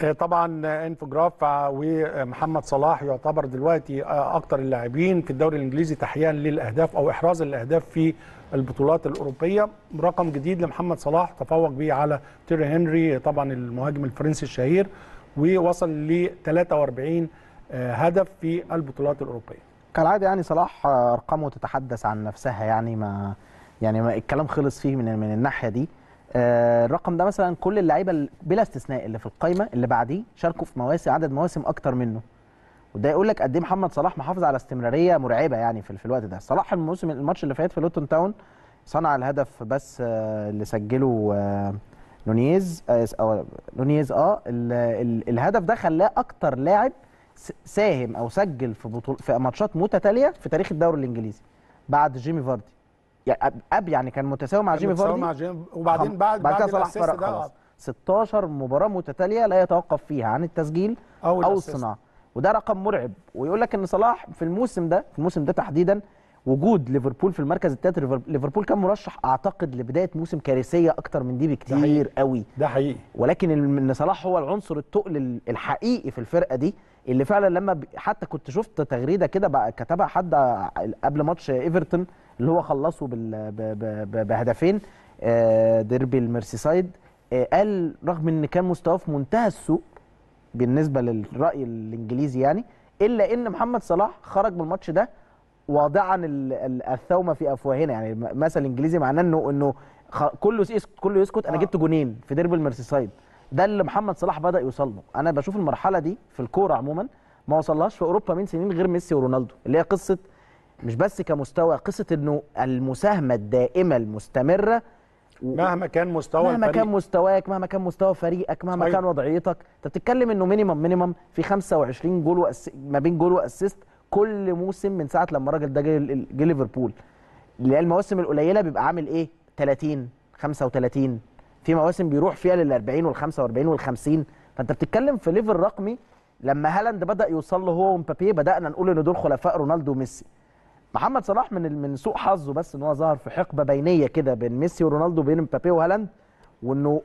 آه، طبعا آه، انفوجراف ومحمد صلاح يعتبر دلوقتي آه، اكثر اللاعبين في الدوري الانجليزي تحيه للاهداف او احراز الاهداف في البطولات الاوروبيه رقم جديد لمحمد صلاح تفوق به على تيري هنري طبعا المهاجم الفرنسي الشهير ووصل ل 43 هدف في البطولات الاوروبيه كالعاده يعني صلاح ارقامه تتحدث عن نفسها يعني ما يعني ما الكلام خلص فيه من من الناحيه دي آه، الرقم ده مثلا كل اللعيبه بلا استثناء اللي في القايمه اللي بعديه شاركوا في مواسم عدد مواسم اكتر منه وده يقول لك قد ايه محمد صلاح محافظ على استمراريه مرعبه يعني في, في الوقت ده صلاح الموسم الماتش اللي فات في لوتون تاون صنع الهدف بس آه، اللي سجله نونيز آه، او نونيز اه الهدف ده خلاه اكتر لاعب ساهم او سجل في بطول في ماتشات متتاليه في تاريخ الدوري الانجليزي بعد جيمي فاردي يعني قبل يعني كان متساوي مع جيمي فاردي مع جيمي وبعدين بعد بعد كده صلاح فرق خلاص 16 آه. مباراه متتاليه لا يتوقف فيها عن التسجيل او, أو الصناعه وده رقم مرعب ويقول لك ان صلاح في الموسم ده في الموسم ده تحديدا وجود ليفربول في المركز الثالث ليفربول كان مرشح اعتقد لبدايه موسم كارثيه اكتر من دي بكتير ده قوي ده حقيقي ولكن ان صلاح هو العنصر التقل الحقيقي في الفرقه دي اللي فعلا لما حتى كنت شفت تغريده كده كتبها حد قبل ماتش ايفرتون اللي هو خلصه بهدفين آه، ديربي الميرسيسايد آه، قال رغم ان كان مستواه في منتهى السوء بالنسبه للراي الانجليزي يعني الا ان محمد صلاح خرج من الماتش ده واضعا الثومه في افواهنا يعني مثل الانجليزي معناه انه انه كله يسكت كله يسكت انا آه. جبت جونين في ديربي الميرسيسايد ده اللي محمد صلاح بدا يوصل له انا بشوف المرحله دي في الكوره عموما ما وصلهاش في اوروبا من سنين غير ميسي ورونالدو اللي هي قصه مش بس كمستوى قصه انه المساهمه الدائمه المستمره مهما كان مستوى مهما الفريق. كان مستواك مهما كان مستوى فريقك مهما صحيح. كان وضعيتك انت بتتكلم انه مينيمم مينيمم في 25 جول وأس... ما بين جول واسيست كل موسم من ساعه لما الراجل ده جه ليفربول اللي هي المواسم القليله بيبقى عامل ايه 30 35 في مواسم بيروح فيها لل 40 وال 45 وال 50 فانت بتتكلم في ليفل رقمي لما هالاند بدا يوصل له هو ومبابي بدانا نقول ان دول خلفاء رونالدو وميسي محمد صلاح من من سوء حظه بس ان هو ظهر في حقبه بينيه كده بين ميسي ورونالدو بين مبابي وهالاند وانه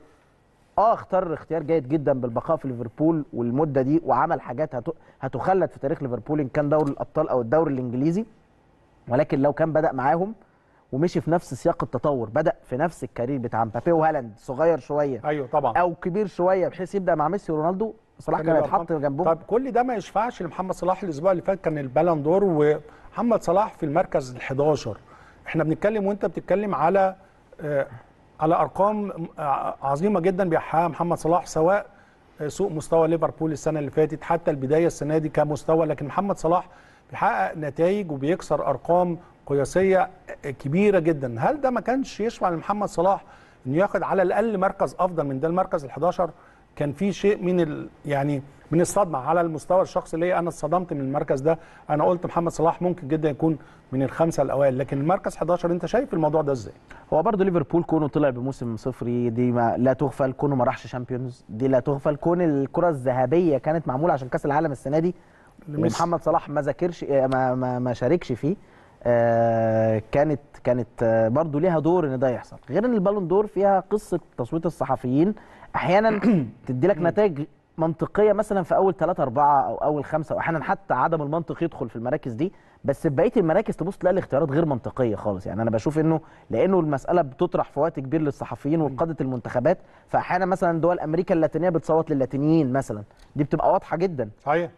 اه اختار اختيار جيد جدا بالبقاء في ليفربول والمده دي وعمل حاجات هتخلد في تاريخ ليفربول ان كان دوري الابطال او الدوري الانجليزي ولكن لو كان بدا معاهم ومشي في نفس سياق التطور بدا في نفس الكارير بتاع مبابي وهالاند صغير شويه ايوه طبعا او كبير شويه بحيث يبدا مع ميسي ورونالدو صلاح كان هيتحط جنبه طب كل ده ما يشفعش لمحمد صلاح الاسبوع اللي فات كان البالون دور ومحمد صلاح في المركز ال11 احنا بنتكلم وانت بتتكلم على آه على ارقام آه، عظيمه جدا بيحققها محمد صلاح سواء آه، سوء مستوى ليفربول السنه اللي فاتت حتى البدايه السنه دي كمستوى لكن محمد صلاح بيحقق نتائج وبيكسر ارقام قياسيه آه، كبيره جدا هل ده ما كانش يشفع لمحمد صلاح انه ياخد على الاقل مركز افضل من ده المركز ال11 كان في شيء من ال... يعني من الصدمه على المستوى الشخصي ليا انا اتصدمت من المركز ده انا قلت محمد صلاح ممكن جدا يكون من الخمسه الاوائل لكن المركز 11 انت شايف الموضوع ده ازاي هو برضه ليفربول كونه طلع بموسم صفري دي ما لا تغفل كونه ما راحش شامبيونز دي لا تغفل كون الكره الذهبيه كانت معموله عشان كاس العالم السنه دي محمد صلاح ما ذاكرش آه، ما ما, ما شاركش فيه آه كانت كانت آه، برضه ليها دور ان ده يحصل غير ان البالون دور فيها قصه تصويت الصحفيين احيانا تدي لك نتائج منطقيه مثلا في اول 3 4 او اول 5 واحيانا حتى عدم المنطق يدخل في المراكز دي بس بقيه المراكز تبص تلاقي الاختيارات غير منطقيه خالص يعني انا بشوف انه لانه المساله بتطرح في وقت كبير للصحفيين وقاده المنتخبات فاحيانا مثلا دول امريكا اللاتينيه بتصوت للاتينيين مثلا دي بتبقى واضحه جدا صحيح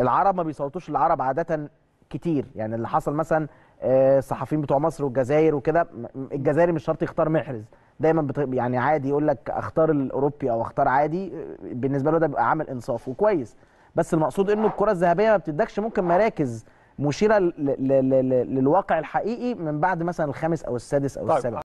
العرب ما بيصوتوش للعرب عاده كتير يعني اللي حصل مثلا آه، الصحفيين بتوع مصر والجزائر وكده الجزائري مش شرط يختار محرز دايما بت... يعني عادي يقول لك اختار الاوروبي او اختار عادي بالنسبه له ده بيبقى عامل انصاف وكويس بس المقصود انه الكره الذهبيه ما بتدكش ممكن مراكز مشيره ل... ل... ل... للواقع الحقيقي من بعد مثلا الخامس او السادس او طيب. السابع